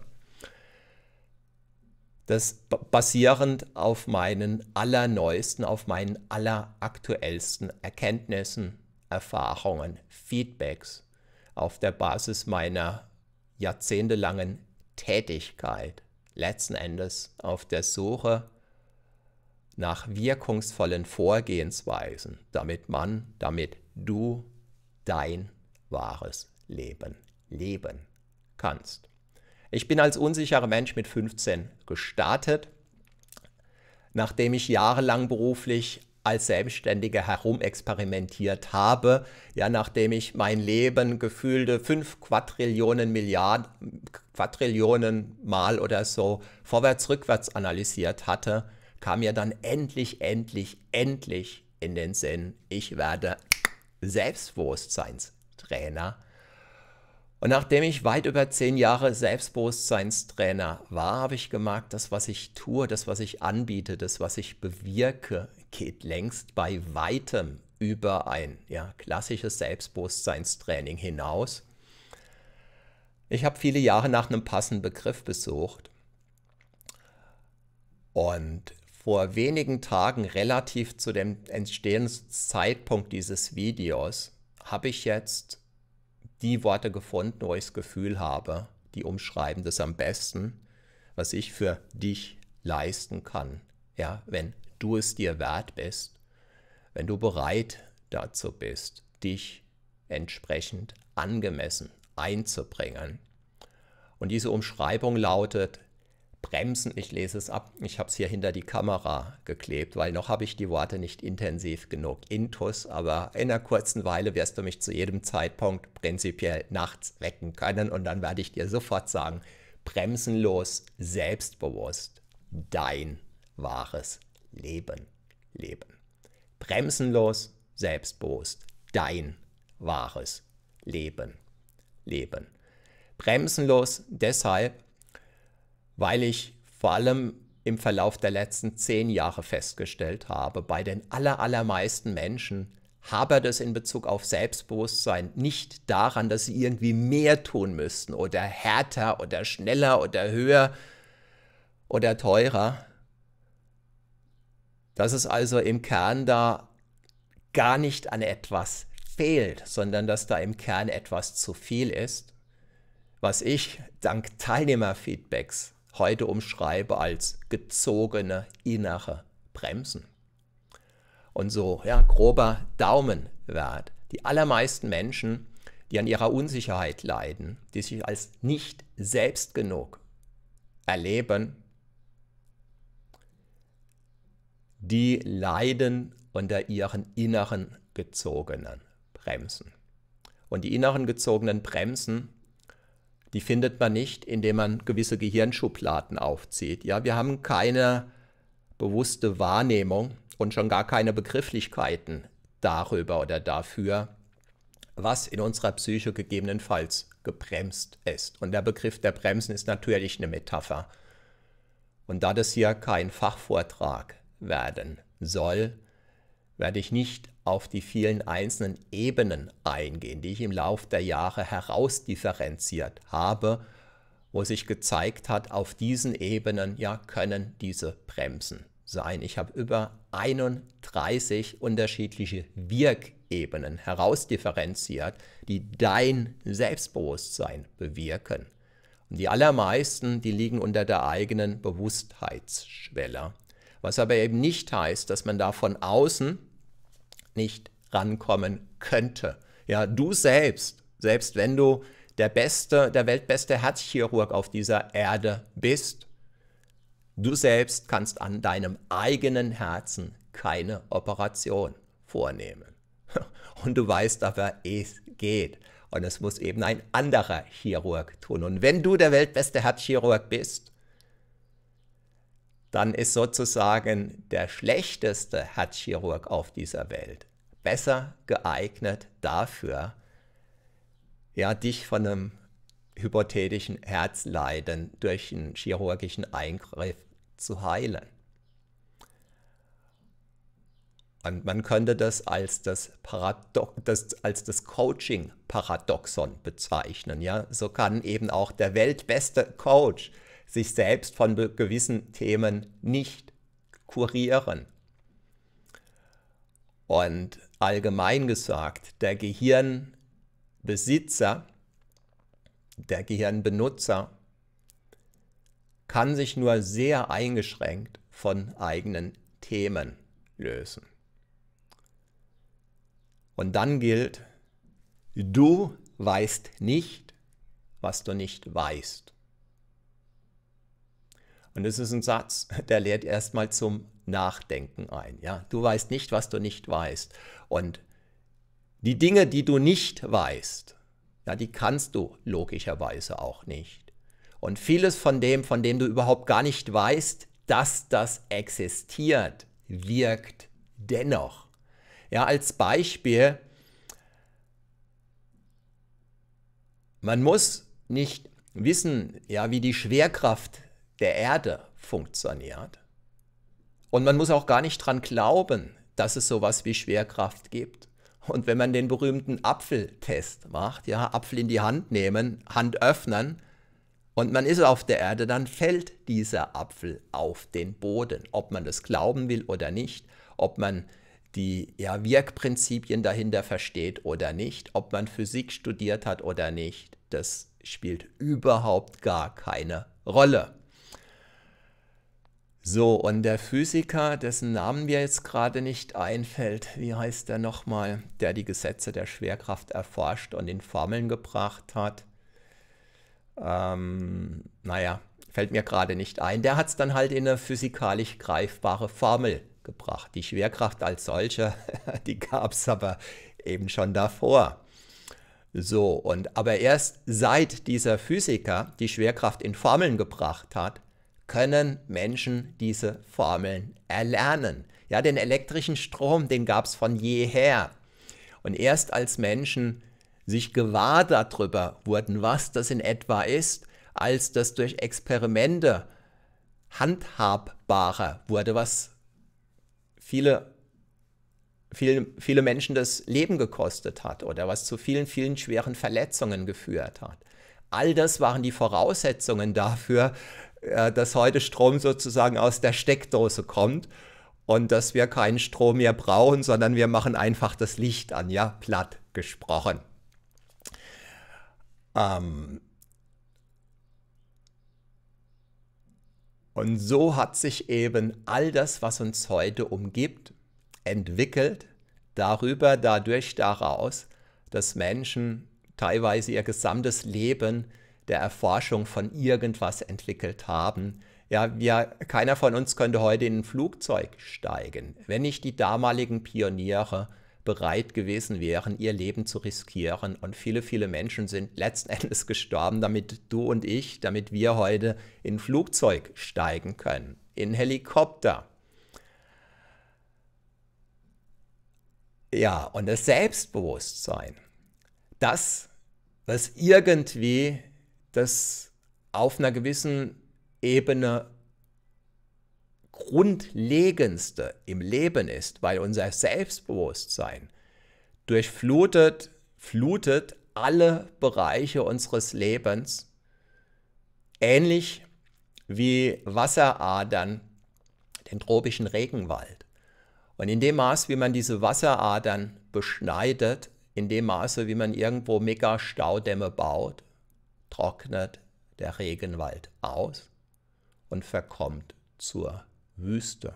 das basierend auf meinen allerneuesten, auf meinen alleraktuellsten Erkenntnissen, Erfahrungen, Feedbacks auf der Basis meiner jahrzehntelangen Tätigkeit, letzten Endes auf der Suche nach wirkungsvollen Vorgehensweisen, damit man, damit du dein wahres Leben leben kannst. Ich bin als unsicherer Mensch mit 15 gestartet, nachdem ich jahrelang beruflich als Selbstständiger herumexperimentiert habe, ja, nachdem ich mein Leben gefühlte 5 Quadrillionen Milliarden, Quadrillionen Mal oder so vorwärts, rückwärts analysiert hatte, kam ja dann endlich, endlich, endlich in den Sinn, ich werde Selbstbewusstseinstrainer. Und nachdem ich weit über zehn Jahre Selbstbewusstseinstrainer war, habe ich gemerkt, das, was ich tue, das, was ich anbiete, das, was ich bewirke, geht längst bei weitem über ein ja, klassisches Selbstbewusstseinstraining hinaus. Ich habe viele Jahre nach einem passenden Begriff besucht und vor wenigen Tagen relativ zu dem Entstehungszeitpunkt dieses Videos habe ich jetzt die Worte gefunden, wo ich das Gefühl habe, die umschreiben das am besten, was ich für dich leisten kann. Ja, wenn du es dir wert bist, wenn du bereit dazu bist, dich entsprechend angemessen einzubringen. Und diese Umschreibung lautet bremsen, ich lese es ab, ich habe es hier hinter die Kamera geklebt, weil noch habe ich die Worte nicht intensiv genug. Intus, aber in einer kurzen Weile wirst du mich zu jedem Zeitpunkt prinzipiell nachts wecken können und dann werde ich dir sofort sagen, bremsenlos, selbstbewusst, dein wahres Leben leben. Bremsenlos, selbstbewusst, dein wahres Leben leben. Bremsenlos deshalb, weil ich vor allem im Verlauf der letzten zehn Jahre festgestellt habe, bei den allermeisten Menschen habe das in Bezug auf Selbstbewusstsein nicht daran, dass sie irgendwie mehr tun müssten oder härter oder schneller oder höher oder teurer. Dass es also im Kern da gar nicht an etwas fehlt, sondern dass da im Kern etwas zu viel ist, was ich dank Teilnehmerfeedbacks heute umschreibe als gezogene innere Bremsen. Und so, ja, grober Daumenwert. Die allermeisten Menschen, die an ihrer Unsicherheit leiden, die sich als nicht selbst genug erleben, die leiden unter ihren inneren gezogenen Bremsen. Und die inneren gezogenen Bremsen die findet man nicht, indem man gewisse Gehirnschubladen aufzieht. Ja, wir haben keine bewusste Wahrnehmung und schon gar keine Begrifflichkeiten darüber oder dafür, was in unserer Psyche gegebenenfalls gebremst ist. Und der Begriff der Bremsen ist natürlich eine Metapher. Und da das hier kein Fachvortrag werden soll, werde ich nicht auf die vielen einzelnen Ebenen eingehen, die ich im Laufe der Jahre herausdifferenziert habe, wo sich gezeigt hat, auf diesen Ebenen ja können diese Bremsen sein. Ich habe über 31 unterschiedliche Wirkebenen herausdifferenziert, die dein Selbstbewusstsein bewirken. Und die allermeisten, die liegen unter der eigenen Bewusstheitsschwelle. Was aber eben nicht heißt, dass man da von außen nicht rankommen könnte. Ja, du selbst, selbst wenn du der beste, der weltbeste Herzchirurg auf dieser Erde bist, du selbst kannst an deinem eigenen Herzen keine Operation vornehmen. Und du weißt aber, es geht. Und es muss eben ein anderer Chirurg tun. Und wenn du der weltbeste Herzchirurg bist, dann ist sozusagen der schlechteste Herzchirurg auf dieser Welt besser geeignet dafür, ja, dich von einem hypothetischen Herzleiden durch einen chirurgischen Eingriff zu heilen. Und man könnte das als das, das, das Coaching-Paradoxon bezeichnen. Ja? So kann eben auch der weltbeste Coach sich selbst von gewissen Themen nicht kurieren. Und allgemein gesagt, der Gehirnbesitzer, der Gehirnbenutzer kann sich nur sehr eingeschränkt von eigenen Themen lösen. Und dann gilt, du weißt nicht, was du nicht weißt. Und das ist ein Satz, der lädt erstmal zum Nachdenken ein. Ja? Du weißt nicht, was du nicht weißt. Und die Dinge, die du nicht weißt, ja, die kannst du logischerweise auch nicht. Und vieles von dem, von dem du überhaupt gar nicht weißt, dass das existiert, wirkt dennoch. Ja, als Beispiel, man muss nicht wissen, ja, wie die Schwerkraft der Erde funktioniert. Und man muss auch gar nicht dran glauben, dass es sowas wie Schwerkraft gibt. Und wenn man den berühmten Apfeltest macht, ja, Apfel in die Hand nehmen, Hand öffnen und man ist auf der Erde, dann fällt dieser Apfel auf den Boden, ob man das glauben will oder nicht, ob man die ja, Wirkprinzipien dahinter versteht oder nicht, ob man Physik studiert hat oder nicht, das spielt überhaupt gar keine Rolle. So, und der Physiker, dessen Namen mir jetzt gerade nicht einfällt, wie heißt der nochmal, der die Gesetze der Schwerkraft erforscht und in Formeln gebracht hat. Ähm, naja, fällt mir gerade nicht ein. Der hat es dann halt in eine physikalisch greifbare Formel gebracht. Die Schwerkraft als solche, die gab es aber eben schon davor. So, und aber erst seit dieser Physiker die Schwerkraft in Formeln gebracht hat, können Menschen diese Formeln erlernen. Ja, den elektrischen Strom, den gab es von jeher. Und erst als Menschen sich gewahr darüber wurden, was das in etwa ist, als das durch Experimente handhabbarer wurde, was viele, viele, viele Menschen das Leben gekostet hat oder was zu vielen, vielen schweren Verletzungen geführt hat. All das waren die Voraussetzungen dafür, äh, dass heute Strom sozusagen aus der Steckdose kommt und dass wir keinen Strom mehr brauchen, sondern wir machen einfach das Licht an, ja, platt gesprochen. Ähm und so hat sich eben all das, was uns heute umgibt, entwickelt, darüber, dadurch, daraus, dass Menschen teilweise ihr gesamtes Leben der Erforschung von irgendwas entwickelt haben. Ja, wir, keiner von uns könnte heute in ein Flugzeug steigen, wenn nicht die damaligen Pioniere bereit gewesen wären, ihr Leben zu riskieren. Und viele, viele Menschen sind letzten Endes gestorben, damit du und ich, damit wir heute in ein Flugzeug steigen können, in Helikopter. Ja, und das Selbstbewusstsein, das was irgendwie das auf einer gewissen Ebene grundlegendste im Leben ist, weil unser Selbstbewusstsein durchflutet, flutet alle Bereiche unseres Lebens, ähnlich wie Wasseradern den tropischen Regenwald. Und in dem Maß, wie man diese Wasseradern beschneidet, in dem Maße, wie man irgendwo Mega-Staudämme baut, trocknet der Regenwald aus und verkommt zur Wüste.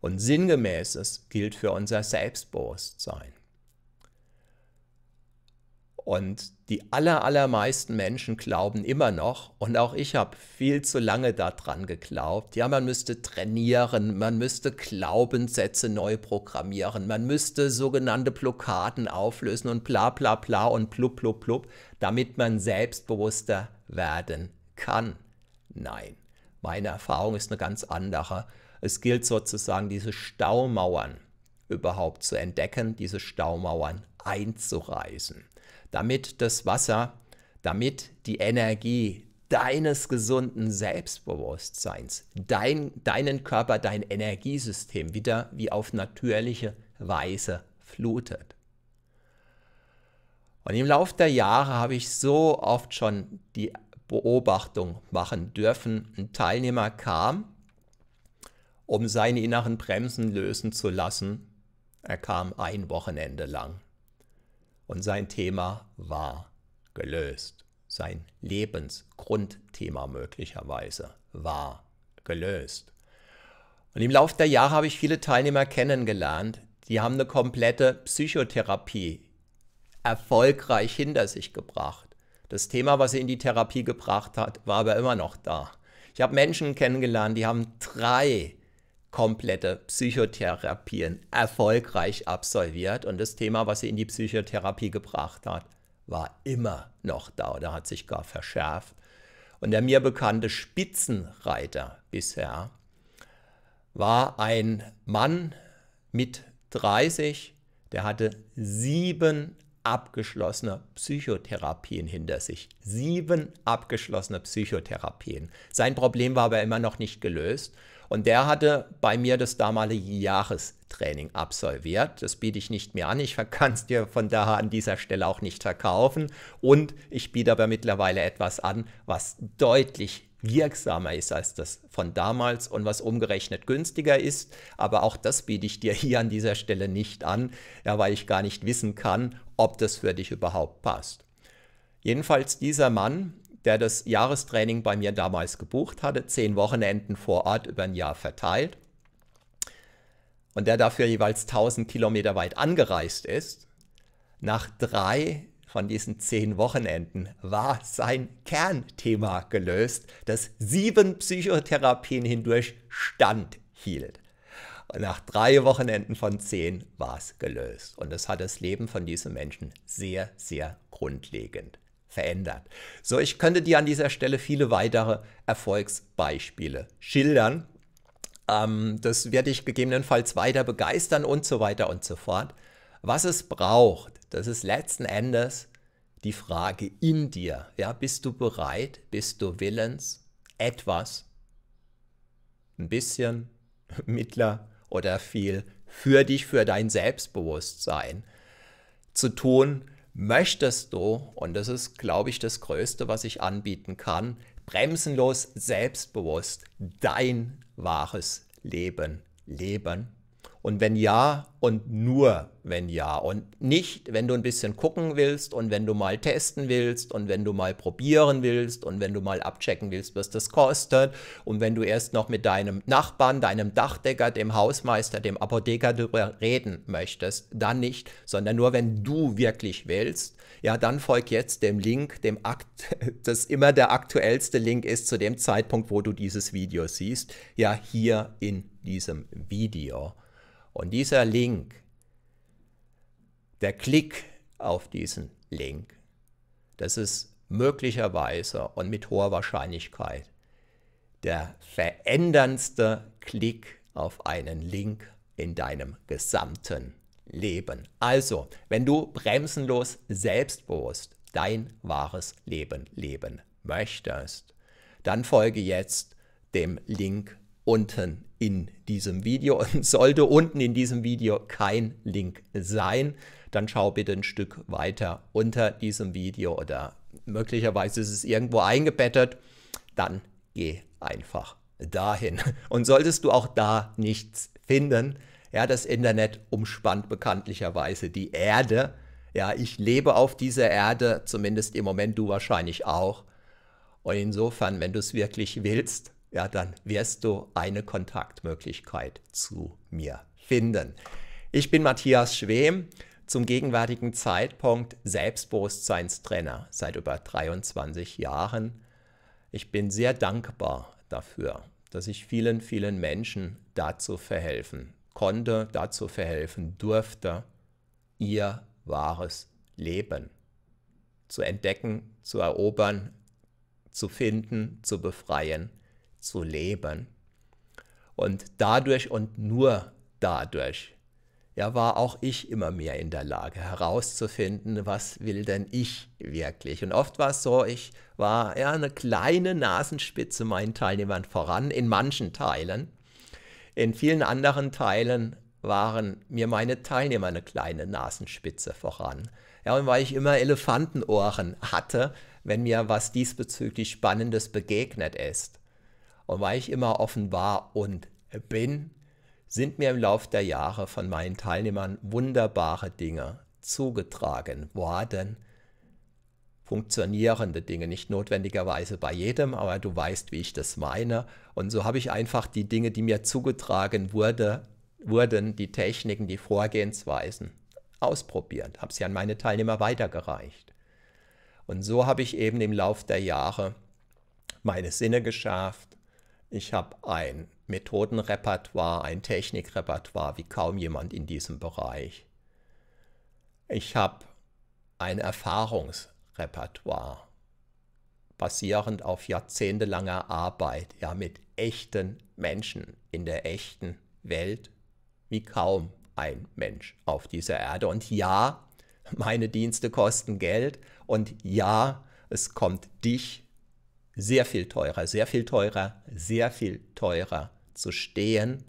Und sinngemäßes gilt für unser Selbstbewusstsein. Und die aller, allermeisten Menschen glauben immer noch, und auch ich habe viel zu lange daran geglaubt, ja, man müsste trainieren, man müsste Glaubenssätze neu programmieren, man müsste sogenannte Blockaden auflösen und bla bla bla und plup plup plup, damit man selbstbewusster werden kann. Nein, meine Erfahrung ist eine ganz andere. Es gilt sozusagen, diese Staumauern überhaupt zu entdecken, diese Staumauern einzureißen damit das Wasser, damit die Energie deines gesunden Selbstbewusstseins, dein, deinen Körper, dein Energiesystem wieder wie auf natürliche Weise flutet. Und im Laufe der Jahre habe ich so oft schon die Beobachtung machen dürfen, ein Teilnehmer kam, um seine inneren Bremsen lösen zu lassen. Er kam ein Wochenende lang. Und sein Thema war gelöst. Sein Lebensgrundthema möglicherweise war gelöst. Und im Laufe der Jahre habe ich viele Teilnehmer kennengelernt, die haben eine komplette Psychotherapie erfolgreich hinter sich gebracht. Das Thema, was sie in die Therapie gebracht hat, war aber immer noch da. Ich habe Menschen kennengelernt, die haben drei komplette Psychotherapien erfolgreich absolviert und das Thema, was sie in die Psychotherapie gebracht hat, war immer noch da oder hat sich gar verschärft. Und der mir bekannte Spitzenreiter bisher war ein Mann mit 30, der hatte sieben abgeschlossene Psychotherapien hinter sich. Sieben abgeschlossene Psychotherapien. Sein Problem war aber immer noch nicht gelöst. Und der hatte bei mir das damalige Jahrestraining absolviert. Das biete ich nicht mehr an. Ich kann es dir von daher an dieser Stelle auch nicht verkaufen. Und ich biete aber mittlerweile etwas an, was deutlich wirksamer ist als das von damals und was umgerechnet günstiger ist. Aber auch das biete ich dir hier an dieser Stelle nicht an, ja, weil ich gar nicht wissen kann, ob das für dich überhaupt passt. Jedenfalls dieser Mann der das Jahrestraining bei mir damals gebucht hatte, zehn Wochenenden vor Ort über ein Jahr verteilt und der dafür jeweils 1000 Kilometer weit angereist ist, nach drei von diesen zehn Wochenenden war sein Kernthema gelöst, das sieben Psychotherapien hindurch standhielt. Und nach drei Wochenenden von zehn war es gelöst. Und das hat das Leben von diesem Menschen sehr, sehr grundlegend verändert. So, ich könnte dir an dieser Stelle viele weitere Erfolgsbeispiele schildern. Ähm, das wird dich gegebenenfalls weiter begeistern und so weiter und so fort. Was es braucht, das ist letzten Endes die Frage in dir. Ja, bist du bereit, bist du willens, etwas, ein bisschen, mittler oder viel für dich, für dein Selbstbewusstsein zu tun, möchtest du, und das ist, glaube ich, das Größte, was ich anbieten kann, bremsenlos, selbstbewusst dein wahres Leben leben und wenn ja, und nur wenn ja. Und nicht, wenn du ein bisschen gucken willst und wenn du mal testen willst und wenn du mal probieren willst und wenn du mal abchecken willst, was das kostet. Und wenn du erst noch mit deinem Nachbarn, deinem Dachdecker, dem Hausmeister, dem Apotheker darüber reden möchtest, dann nicht, sondern nur, wenn du wirklich willst. Ja, dann folg jetzt dem Link, dem Akt, das immer der aktuellste Link ist zu dem Zeitpunkt, wo du dieses Video siehst. Ja, hier in diesem Video. Und dieser Link, der Klick auf diesen Link, das ist möglicherweise und mit hoher Wahrscheinlichkeit der veränderndste Klick auf einen Link in deinem gesamten Leben. Also, wenn du bremsenlos selbstbewusst dein wahres Leben leben möchtest, dann folge jetzt dem Link unten in diesem Video. Und sollte unten in diesem Video kein Link sein, dann schau bitte ein Stück weiter unter diesem Video oder möglicherweise ist es irgendwo eingebettet. Dann geh einfach dahin. Und solltest du auch da nichts finden, ja, das Internet umspannt bekanntlicherweise die Erde. Ja, ich lebe auf dieser Erde, zumindest im Moment du wahrscheinlich auch. Und insofern, wenn du es wirklich willst, ja, dann wirst du eine Kontaktmöglichkeit zu mir finden. Ich bin Matthias Schwem, zum gegenwärtigen Zeitpunkt Selbstbewusstseinstrainer seit über 23 Jahren. Ich bin sehr dankbar dafür, dass ich vielen, vielen Menschen dazu verhelfen konnte, dazu verhelfen durfte, ihr wahres Leben zu entdecken, zu erobern, zu finden, zu befreien zu leben. Und dadurch und nur dadurch ja, war auch ich immer mehr in der Lage herauszufinden, was will denn ich wirklich. Und oft war es so, ich war ja eine kleine Nasenspitze meinen Teilnehmern voran, in manchen Teilen. In vielen anderen Teilen waren mir meine Teilnehmer eine kleine Nasenspitze voran. Ja, und weil ich immer Elefantenohren hatte, wenn mir was diesbezüglich Spannendes begegnet ist. Und weil ich immer offen war und bin, sind mir im Laufe der Jahre von meinen Teilnehmern wunderbare Dinge zugetragen worden. Funktionierende Dinge, nicht notwendigerweise bei jedem, aber du weißt, wie ich das meine. Und so habe ich einfach die Dinge, die mir zugetragen wurde, wurden, die Techniken, die Vorgehensweisen ausprobiert, habe sie an meine Teilnehmer weitergereicht. Und so habe ich eben im Laufe der Jahre meine Sinne geschärft, ich habe ein Methodenrepertoire, ein Technikrepertoire wie kaum jemand in diesem Bereich. Ich habe ein Erfahrungsrepertoire, basierend auf jahrzehntelanger Arbeit, ja mit echten Menschen in der echten Welt, wie kaum ein Mensch auf dieser Erde. Und ja, meine Dienste kosten Geld und ja, es kommt dich sehr viel teurer, sehr viel teurer, sehr viel teurer zu stehen,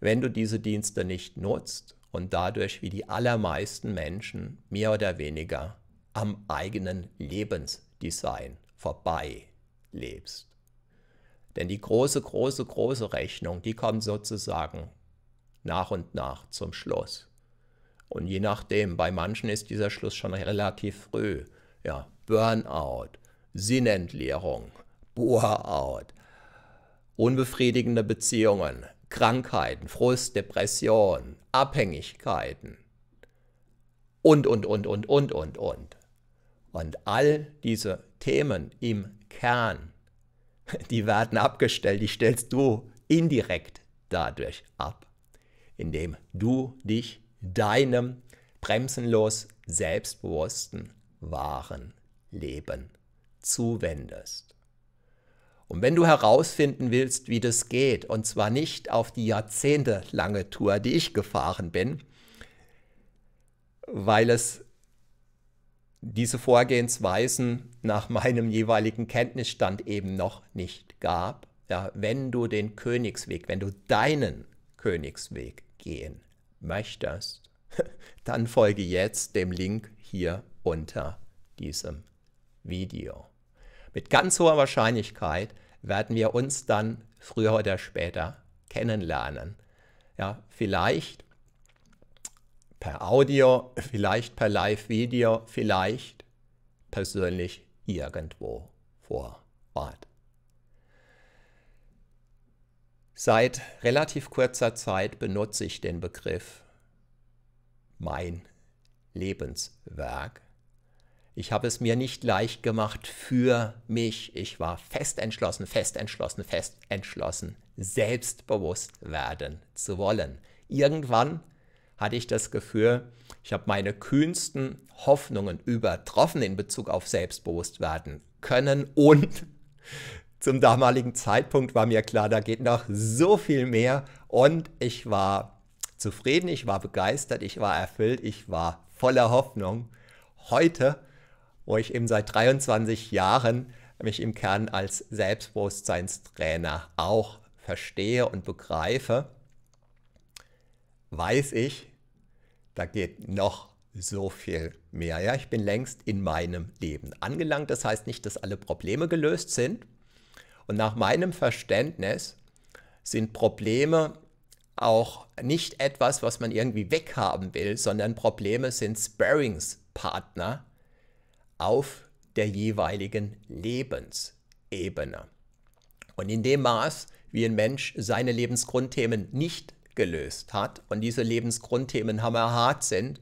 wenn du diese Dienste nicht nutzt und dadurch wie die allermeisten Menschen mehr oder weniger am eigenen Lebensdesign vorbei lebst. Denn die große, große, große Rechnung, die kommt sozusagen nach und nach zum Schluss. Und je nachdem, bei manchen ist dieser Schluss schon relativ früh. Ja, Burnout, Sinnentleerung, Burnout, unbefriedigende Beziehungen, Krankheiten, Frust, Depression, Abhängigkeiten und, und, und, und, und, und, und. Und all diese Themen im Kern, die werden abgestellt, die stellst du indirekt dadurch ab, indem du dich deinem bremsenlos selbstbewussten, wahren Leben zuwendest. Und wenn du herausfinden willst, wie das geht, und zwar nicht auf die jahrzehntelange Tour, die ich gefahren bin, weil es diese Vorgehensweisen nach meinem jeweiligen Kenntnisstand eben noch nicht gab, ja, wenn du den Königsweg, wenn du deinen Königsweg gehen möchtest, dann folge jetzt dem Link hier unter diesem Video. Mit ganz hoher Wahrscheinlichkeit werden wir uns dann früher oder später kennenlernen. Ja, vielleicht per Audio, vielleicht per Live-Video, vielleicht persönlich irgendwo vor Ort. Seit relativ kurzer Zeit benutze ich den Begriff mein Lebenswerk ich habe es mir nicht leicht gemacht für mich. Ich war fest entschlossen, fest entschlossen, fest entschlossen, selbstbewusst werden zu wollen. Irgendwann hatte ich das Gefühl, ich habe meine kühnsten Hoffnungen übertroffen in Bezug auf selbstbewusst werden können und zum damaligen Zeitpunkt war mir klar, da geht noch so viel mehr und ich war zufrieden, ich war begeistert, ich war erfüllt, ich war voller Hoffnung. Heute wo ich eben seit 23 Jahren mich im Kern als Selbstbewusstseinstrainer auch verstehe und begreife, weiß ich, da geht noch so viel mehr. Ja, ich bin längst in meinem Leben angelangt. Das heißt nicht, dass alle Probleme gelöst sind. Und nach meinem Verständnis sind Probleme auch nicht etwas, was man irgendwie weghaben will, sondern Probleme sind Sparings-Partner auf der jeweiligen Lebensebene. Und in dem Maß, wie ein Mensch seine Lebensgrundthemen nicht gelöst hat und diese Lebensgrundthemen hammerhart sind,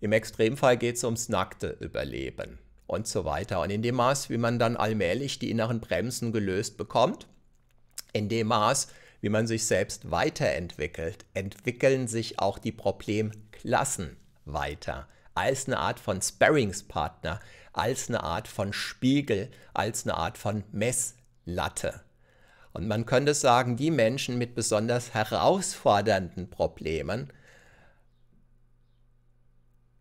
im Extremfall geht es ums nackte Überleben und so weiter. Und in dem Maß, wie man dann allmählich die inneren Bremsen gelöst bekommt, in dem Maß, wie man sich selbst weiterentwickelt, entwickeln sich auch die Problemklassen weiter als eine Art von Sparringspartner, als eine Art von Spiegel, als eine Art von Messlatte. Und man könnte sagen, die Menschen mit besonders herausfordernden Problemen,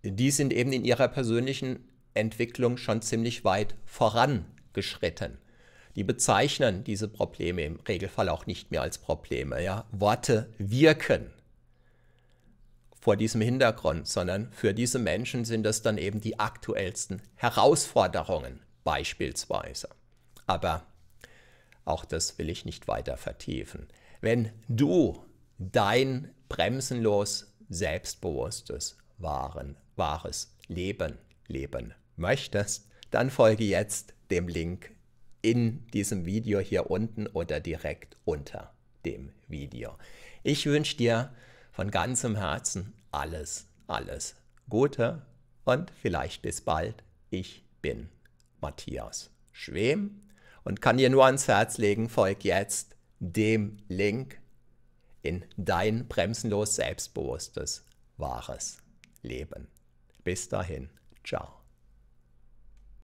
die sind eben in ihrer persönlichen Entwicklung schon ziemlich weit vorangeschritten. Die bezeichnen diese Probleme im Regelfall auch nicht mehr als Probleme. Ja? Worte wirken vor diesem Hintergrund, sondern für diese Menschen sind das dann eben die aktuellsten Herausforderungen beispielsweise. Aber auch das will ich nicht weiter vertiefen. Wenn du dein bremsenlos selbstbewusstes, wahren, wahres Leben leben möchtest, dann folge jetzt dem Link in diesem Video hier unten oder direkt unter dem Video. Ich wünsche dir von ganzem Herzen alles, alles Gute und vielleicht bis bald. Ich bin Matthias Schwem und kann dir nur ans Herz legen, folg jetzt dem Link in dein bremsenlos selbstbewusstes, wahres Leben. Bis dahin, ciao.